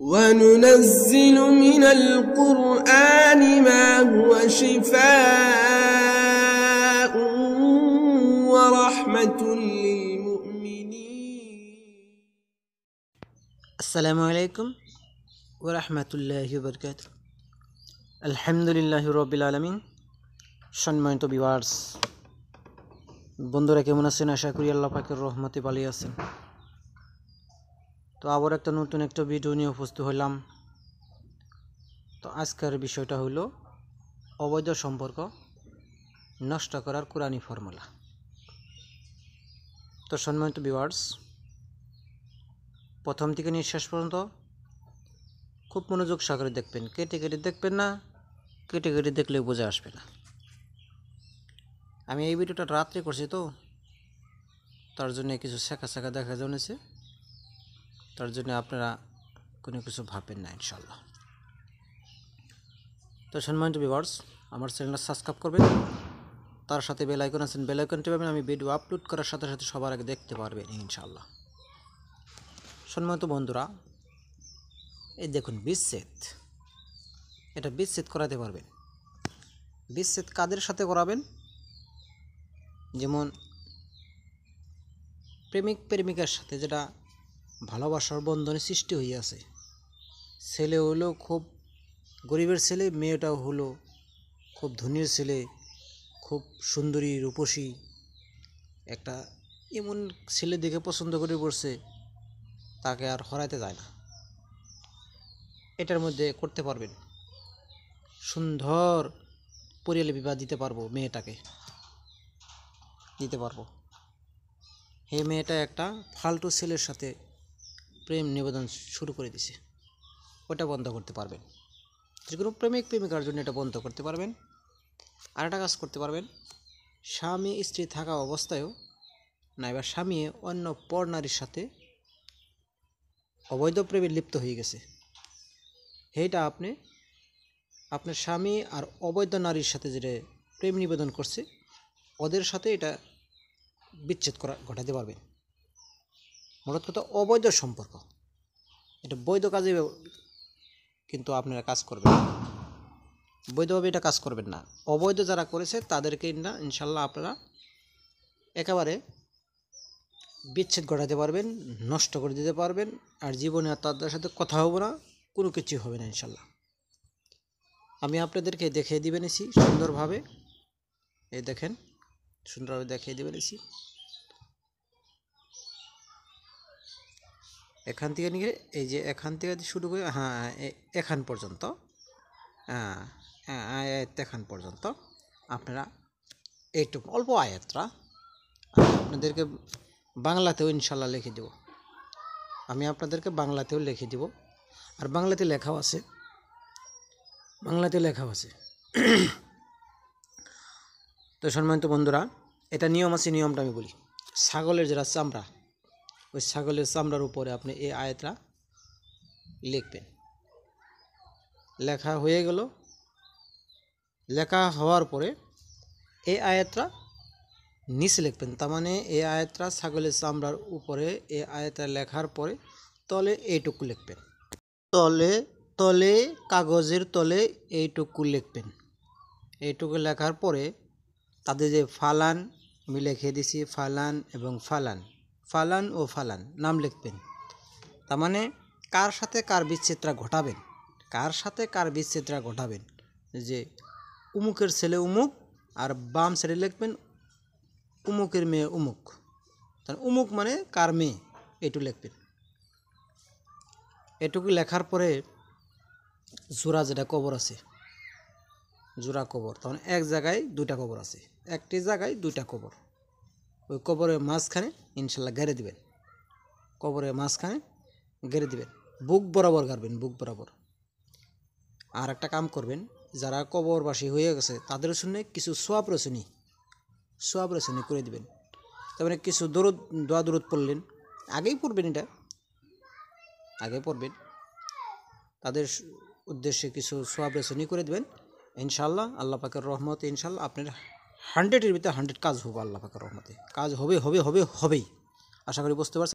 وننزل من القرآن ما هو شفاء ورحمة للمؤمنين السلام عليكم ورحمة الله وبركاته الحمد لله رب العالمين شن مين বন্ধুরা কেমন بندورة আশা করি আল্লাহ পাকের রহমতে ভালো আছেন তো আবার একটা নতুন একটা ভিডিও নিয়ে উপস্থিত হলাম তো আজকের বিষয়টা হলো অবৈধ সম্পর্ক নষ্ট করার কোরআনি ফর্মুলা তো সম্মানিত ভিওয়ার্স প্রথম থেকে নিয়ে শেষ পর্যন্ত খুব মনোযোগ সহকারে দেখবেন কেটে কেটে দেখবেন না কেটে কেটে দেখলে বোঝা আসবে না আমি এই ভিডিওটা রাত্রে করছি তো তার জন্য কিছু শেখা শেখা দেখা জানেছে তার জন্য আপনারা কোনো কিছু ভাবেন না ইনশাল্লাহ তো সম্মানিত ভিভার্স আমার চ্যানেলটা সাবস্ক্রাইব করবেন তার সাথে বেলাইকন আছেন বেল আইকনটি পাবেন আমি ভিডিও আপলোড করার সাথে সাথে সবার আগে দেখতে পারবেন ইনশাল্লাহ সম্মানিত বন্ধুরা এই দেখুন বিচ্ছেদ এটা বিচ্ছেদ করাতে পারবেন বিচ্ছেদ কাদের সাথে করাবেন যেমন প্রেমিক প্রেমিকার সাথে যেটা ভালোবাসার বন্ধনে সৃষ্টি হইয়াছে ছেলে হলো খুব গরিবের ছেলে মেয়েটাও হলো খুব ধনীর ছেলে খুব সুন্দরী রূপসী একটা এমন ছেলে দেখে পছন্দ করে পড়ছে তাকে আর হরাইতে যায় না এটার মধ্যে করতে পারবেন সুন্দর পরিয়ালে বিবাহ দিতে পারবো মেয়েটাকে দিতে পারবো হে মেয়েটা একটা ফালতু ছেলের সাথে প্রেম নিবেদন শুরু করে দিছে ওটা বন্ধ করতে পারবেন যে কোনো প্রেমিক প্রেমিকার জন্য এটা বন্ধ করতে পারবেন আর একটা কাজ করতে পারবেন স্বামী স্ত্রী থাকা অবস্থায়ও না এবার স্বামী অন্য পর নারীর সাথে অবৈধ প্রেমে লিপ্ত হয়ে গেছে সেইটা আপনি আপনার স্বামী আর অবৈধ নারীর সাথে যেটা প্রেম নিবেদন করছে ওদের সাথে এটা বিচ্ছেদ করা ঘটাতে পারবেন মূলত কথা অবৈধ সম্পর্ক এটা বৈধ কাজে কিন্তু আপনারা কাজ করবেন বৈধভাবে এটা কাজ করবেন না অবৈধ যারা করেছে তাদেরকে না ইনশাল্লাহ আপনারা একেবারে বিচ্ছেদ ঘটাতে পারবেন নষ্ট করে দিতে পারবেন আর জীবনে আর তাদের সাথে কথা হবে না কোনো কিছু হবে না ইনশাল্লাহ আমি আপনাদেরকে দেখিয়ে দিবেনেছি সুন্দরভাবে এই দেখেন সুন্দরভাবে দেখিয়ে দিবেনেছি এখান থেকে নিয়ে এই যে এখান থেকে শুরু করে হ্যাঁ এখান পর্যন্ত হ্যাঁ, হ্যাঁ, আয়াত এখান পর্যন্ত আপনারা একটু অল্প আয়াতরা আপনাদেরকে বাংলাতেও ইনশাল্লাহ লিখে দেব আমি আপনাদেরকে বাংলাতেও লিখে দেব আর বাংলাতে লেখাও আছে বাংলাতে লেখাও আছে তো সম্মানিত বন্ধুরা এটা নিয়ম আছে নিয়মটা আমি বলি ছাগলের যেটা চামড়া ওই ছাগলের চামড়ার উপরে আপনি এই আয়তটা লিখবেন লেখা হয়ে গেল লেখা হওয়ার পরে এই আয়াতটা নিচে লিখবেন তার মানে এই আয়াতটা ছাগলের চামড়ার উপরে এই আয়াতটা লেখার পরে তলে এইটুকু লিখবেন তলে তলে কাগজের তলে এইটুকু লিখবেন এইটুকু লেখার পরে তাদের যে ফালান আমি লিখে দিছি ফালান এবং ফালান ফালান ও ফালান নাম লিখবেন তার মানে কার সাথে কার বিচ্ছেদটা ঘটাবেন কার সাথে কার বিচ্ছেদটা ঘটাবেন যে উমুকের ছেলে উমুক আর বাম সাইডে লিখবেন উমুকের মেয়ে উমুক তার উমুক মানে কার মেয়ে এটু লিখবেন এটুকু লেখার পরে জোড়া যেটা কবর আছে জোড়া কবর তখন মানে এক জায়গায় দুইটা কবর আছে একটি জায়গায় দুইটা কবর ওই কবরের মাঝখানে ইনশাল্লাহ গেড়ে দিবেন কবরের মাঝখানে গেড়ে দিবেন বুক বরাবর গাড়বেন বুক বরাবর আর একটা কাম করবেন যারা কবরবাসী হয়ে গেছে তাদের শুনে কিছু সোয়াব রসুনি সোয়াব রসুনি করে দিবেন তারপরে মানে কিছু দরদ দোয়া দরদ পড়লেন আগেই পড়বেন এটা আগে পড়বেন তাদের উদ্দেশ্যে কিছু সোয়াব রসুনি করে দেবেন ইনশাল্লাহ আল্লাহ পাকের রহমত ইনশাল্লাহ আপনার হান্ড্রেডের ভিতরে হান্ড্রেড কাজ হবে আল্লাহ পাকের রহমতে কাজ হবে হবে হবে হবেই আশা করি বুঝতে পারছি